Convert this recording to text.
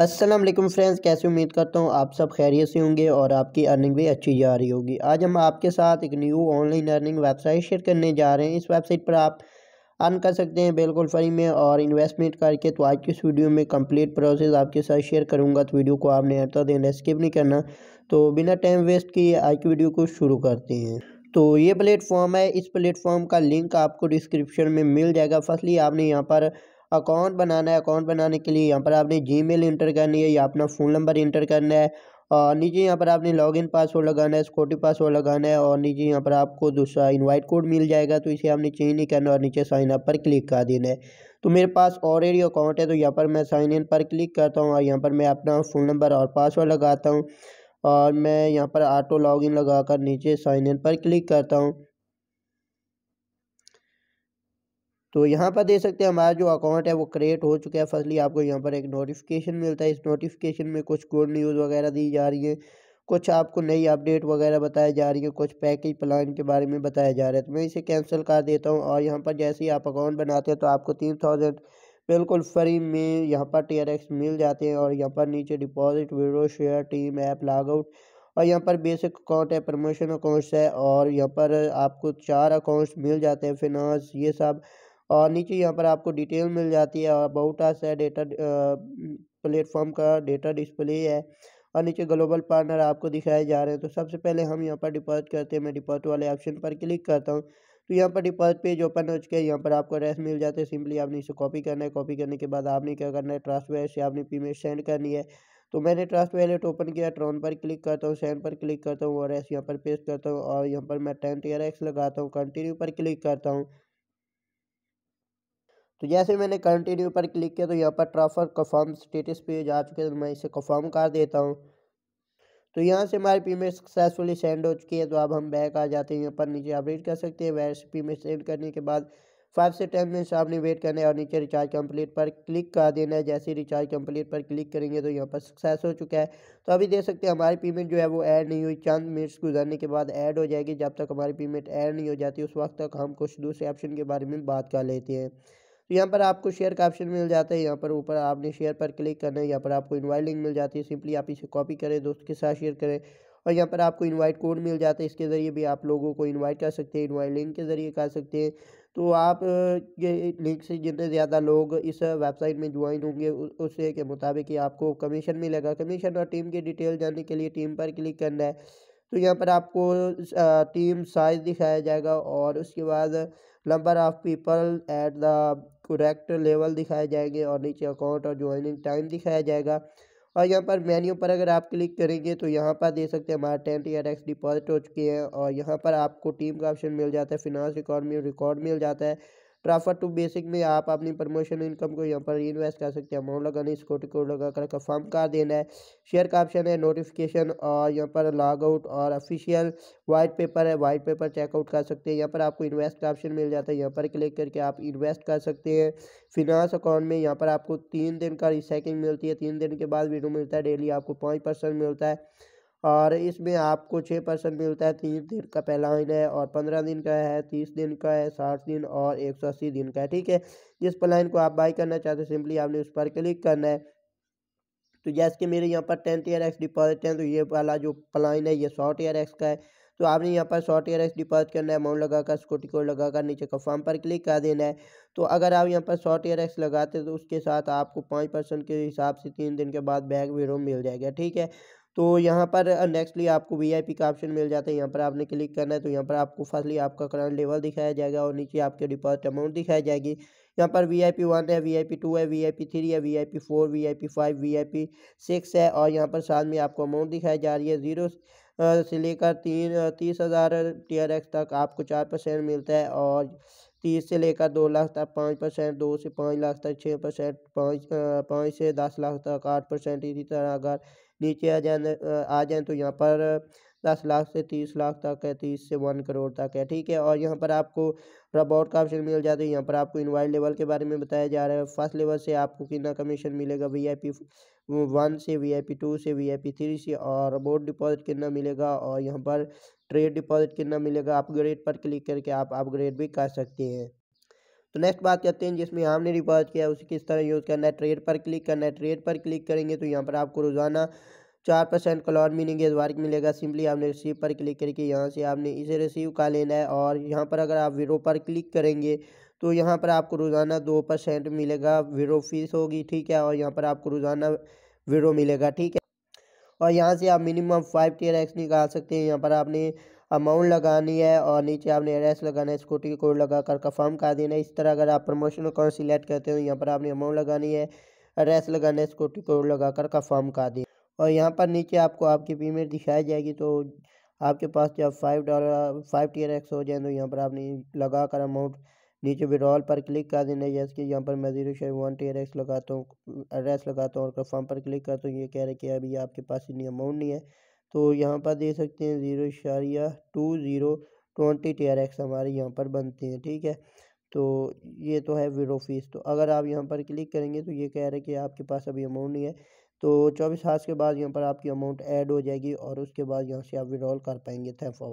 अस्सलाम वालेकुम फ्रेंड्स कैसे उम्मीद करता हूँ आप सब खैरियत से होंगे और आपकी अर्निंग भी अच्छी जा रही होगी आज हम आपके साथ एक new online earning website share करने जा रहे हैं इस वेबसाइट पर आप अर्न कर सकते हैं बिल्कुल फ्री में और इन्वेस्टमेंट करके तो आज की इस वीडियो में कंप्लीट प्रोसेस आपके साथ शेयर करूँगा तो वीडियो को आपने हटा देना स्किप नहीं करना तो बिना टाइम वेस्ट किए आज की वीडियो को शुरू करते हैं तो ये प्लेटफॉर्म है इस प्लेटफॉर्म का लिंक आपको डिस्क्रिप्शन में मिल जाएगा फर्स्टली आपने यहाँ पर अकाउंट बनाना है अकाउंट बनाने के लिए यहाँ पर आपने जीमेल इंटर करनी है या अपना फ़ोन नंबर इंटर करना है और नीचे यहाँ पर आपने लॉगिन पासवर्ड लगाना है सिक्योरिटी पासवर्ड लगाना है और नीचे यहाँ पर आपको दूसरा इनवाइट कोड मिल जाएगा तो इसे आपने चेंज नहीं करना और नीचे साइन अप पर क्लिक कर देना है तो मेरे पास ऑलरेडी अकाउंट है तो यहाँ पर मैं साइन इन पर क्लिक करता हूँ और यहाँ पर मैं अपना फ़ोन नंबर और पासवर्ड लगाता हूँ और मैं यहाँ पर ऑटो लॉगिन लगाकर नीचे साइन इन पर क्लिक करता हूँ तो यहाँ पर देख सकते हैं हमारा जो अकाउंट है वो क्रिएट हो चुका है फर्स्टली आपको यहाँ पर एक नोटिफिकेशन मिलता है इस नोटिफिकेशन में कुछ गुड न्यूज़ वगैरह दी जा रही है कुछ आपको नई अपडेट वगैरह बताया जा रही है कुछ पैकेज प्लान के बारे में बताया जा रहा है तो मैं इसे कैंसिल कर देता हूँ और यहाँ पर जैसे ही आप अकाउंट बनाते हैं तो आपको तीन थाउजेंड बिल्कुल फ्री में यहाँ पर टी आर एक्स मिल जाते हैं और यहाँ पर नीचे deposit withdraw share team app out और यहाँ पर बेसिक अकाउंट है प्रमोशन अकाउंट्स है और यहाँ पर आपको चार अकाउंट्स मिल जाते हैं फिनांस ये सब और नीचे यहाँ पर आपको डिटेल मिल जाती है और बहुटास है डेटा प्लेटफॉर्म का डेटा डिस्प्ले है और नीचे ग्लोबल पार्टनर आपको दिखाए जा रहे हैं तो सबसे पहले हम यहाँ पर डिपॉजिट करते हैं मैं डिपॉजिट वाले ऑप्शन पर क्लिक करता हूँ तो यहाँ पर डिपॉजिट पेज ओपन हो चुके हैं यहाँ पर आपको एड्रेस मिल जाते हैं सिंपली आपने इसे कॉपी करना है कॉपी करने के बाद आपने क्या करना है ट्रांसफर से आपने पेमेंट सेंड करनी है तो मैंने ट्रस्ट वैलेट ओपन किया ट्रॉन पर क्लिक करता हूँ सेंड पर क्लिक करता हूँ और रेस यहाँ पर पेस्ट करता हूँ और यहाँ पर मैं टेंट एयर एक्स लगाता हूँ कंटिन्यू पर क्लिक करता हूँ तो जैसे मैंने कंटिन्यू पर क्लिक किया तो यहाँ पर ट्रांसफर कन्फर्म स्टेटस पेज आ चुके हैं तो मैं इसे कन्फर्म कर देता हूँ तो यहाँ से हमारी पेमेंट सक्सेसफुली सेंड हो चुकी है तो अब हम बैक आ जाते हैं यहाँ पर नीचे अपडेट कर सकते हैं वैसे पेमेंट सेंड करने के बाद फाइव से टेन मिनट्स आपने वेट करना है और नीचे रिचार्ज कंप्लीट पर क्लिक कर देना है जैसे रिचार्ज कंप्लीट पर क्लिक करेंगे तो यहाँ पर सक्सेस हो चुका है तो अभी देख सकते हैं हमारी पेमेंट जो है वो ऐड नहीं हुई चंद मिनट्स गुजरने के बाद ऐड हो जाएगी जब तक हमारी पेमेंट ऐड नहीं हो जाती उस वक्त तक हम कुछ दूसरे ऑप्शन के बारे में बात कर लेते हैं तो यहाँ पर आपको शेयर का ऑप्शन मिल जाता है यहाँ पर ऊपर आपने शेयर पर क्लिक करना है यहाँ पर आपको इन्वाइट लिंक मिल जाती है सिंपली आप इसे कॉपी करें दोस्त के साथ शेयर करें और यहाँ पर आपको इन्वाइट कोड मिल जाता है इसके ज़रिए भी आप लोगों को इन्वाइट कर सकते हैं इन्वाइट लिंक के ज़रिए कर सकते हैं तो आप ये लिंक से जितने ज़्यादा लोग इस वेबसाइट में ज्वाइन होंगे उससे के मुताबिक ही आपको कमीशन मिलेगा कमीशन और टीम की डिटेल जानने के लिए टीम पर क्लिक करना है तो यहाँ पर आपको टीम साइज दिखाया जाएगा और उसके बाद number of people at the correct level दिखाया जाएंगे और नीचे अकाउंट और ज्वाइनिंग टाइम दिखाया जाएगा और यहाँ पर मेन्यू पर अगर आप क्लिक करेंगे तो यहाँ पर देख सकते हैं हमारे टेंथ ईयर एक्स डिपॉजिट हो चुके हैं और यहाँ पर आपको टीम का ऑप्शन मिल जाता है फिनांस रिकॉर्ड में रिकॉर्ड मिल जाता है ट्रांसफर टू बेसिक में आप अपनी प्रमोशन इनकम को यहाँ पर इन्वेस्ट कर सकते हैं अमाउंट लगाने स्कोटी कोड कर कंफर्म कर देना है शेयर का ऑप्शन है नोटिफिकेशन और यहाँ पर लॉग आउट और ऑफिशियल वाइट पेपर है वाइट पेपर चेकआउट कर सकते हैं यहाँ पर आपको इन्वेस्ट का ऑप्शन मिल जाता है यहाँ पर क्लिक करके आप इन्वेस्ट कर सकते हैं फिनांस अकाउंट में यहाँ पर आपको तीन दिन का रिसाइकिंग मिलती है तीन दिन के बाद वीडियो मिलता है डेली आपको पाँच मिलता है और इसमें आपको छः परसेंट मिलता है तीस दिन का पहला महीना है और पंद्रह दिन का है तीस दिन का है साठ दिन और एक सौ अस्सी दिन का है ठीक है जिस प्लान को आप बाई करना चाहते हो सिंपली आपने उस पर क्लिक करना है तो जैसे कि मेरे यहाँ पर टेन ईयर एक्स डिपॉजिट है तो ये वाला जो प्लान है ये शॉर्ट ईयर एक्स का है तो आपने यहाँ पर शॉर्ट ईयर एक्स डिपॉजिट करना है अमाउंट लगाकर स्कूटी कोड लगाकर नीचे का फॉर्म पर क्लिक कर देना है तो अगर आप यहाँ पर शॉर्ट ईयर एक्स लगाते तो उसके साथ आपको पाँच परसेंट के हिसाब से तीन दिन के बाद भी रूम मिल जाएगा ठीक है तो यहाँ पर नेक्स्टली आपको वीआईपी का ऑप्शन मिल जाता है यहाँ पर आपने क्लिक करना है तो यहाँ पर आपको फर्स्टली आपका करंट लेवल दिखाया जाएगा और नीचे आपके डिपॉजिट अमाउंट दिखाई जाएगी यहाँ पर वी आई पी वन है वी आई पी टू है वी आई पी थ्री है V I P four V I P five V I P six है और यहाँ पर साथ में आपको अमाउंट दिखाई जा रही है जीरो से लेकर तीन तीस हज़ार टी आर एक्स तक आपको चार परसेंट मिलता है और तीस से लेकर दो लाख तक पाँच परसेंट दो से पाँच लाख तक छः परसेंट पाँच पाँच से दस लाख तक आठ परसेंट इसी तरह अगर नीचे आ जाए आ जाए तो यहाँ पर दस लाख से तीस लाख तक है तीस से वन करोड़ तक है ठीक है और यहाँ पर आपको रबॉट का ऑप्शन मिल जाता है यहाँ पर आपको इन्वाइट लेवल के बारे में बताया जा रहा है फर्स्ट लेवल से आपको कितना कमीशन मिलेगा वी आई पी वन से वी आई पी टू से वी आई पी थ्री से और रबोट डिपॉजिट कितना मिलेगा और यहाँ पर ट्रेड डिपॉजिट कितना मिलेगा अपग्रेड पर क्लिक करके आप अपग्रेड भी कर सकते हैं तो नेक्स्ट बात करते हैं जिसमें हमने रिकॉर्ड किया उसे किस तरह यूज़ करना है ट्रेड पर क्लिक करना है ट्रेड पर क्लिक करेंगे तो यहाँ पर आपको रोज़ाना चार परसेंट कलॉन मीनिंग वर्क मिलेगा सिंपली आपने रिसीव पर क्लिक करके यहाँ से आपने इसे रिसीव का लेना है और यहाँ पर अगर आप वीरो पर क्लिक करेंगे तो यहाँ पर आपको रोज़ाना दो परसेंट मिलेगा वीरो फीस होगी ठीक है और यहाँ पर आपको रोज़ाना वीरो मिलेगा ठीक है और यहाँ से आप मिनिमम फाइव टीयर एक्स निकाल सकते हैं यहाँ पर आपने अमाउंट लगानी है और नीचे आपने एड्रेस लगाना है स्कूटी कोड लगा कर कन्फर्म कर देना है इस तरह अगर आप प्रमोशनल कोड सिलेक्ट करते हो यहाँ पर आपने अमाउंट लगानी है एड्रेस लगाना है स्कूटी कोड लगा कर कन्फर्म कर दें और यहाँ पर नीचे आपको आपकी पेमेंट दिखाई जाएगी तो आपके पास जब five dollar five T X हो जाए तो यहाँ पर आपने लगा कर अमाउंट नीचे विड्रॉल पर क्लिक कर देना है जैसे कि यहाँ पर मैं जीरो शेयर वन टी एक्स लगाता हूँ एड्रेस लगाता हूँ और कंफर्म पर क्लिक करता हूँ ये कह रहे कि अभी आपके पास इतनी अमाउंट नहीं है तो यहाँ पर दे सकते हैं ज़ीरो इशारिया two zero twenty T R X हमारे यहाँ पर बनते हैं ठीक है तो ये तो है विड्रो फीस तो अगर आप यहाँ पर क्लिक करेंगे तो ये कह रहे हैं कि आपके पास अभी अमाउंट नहीं है तो चौबीस हाथ के बाद यहाँ पर आपकी अमाउंट ऐड हो जाएगी और उसके बाद यहाँ से आप विड्रॉल कर पाएंगे फॉर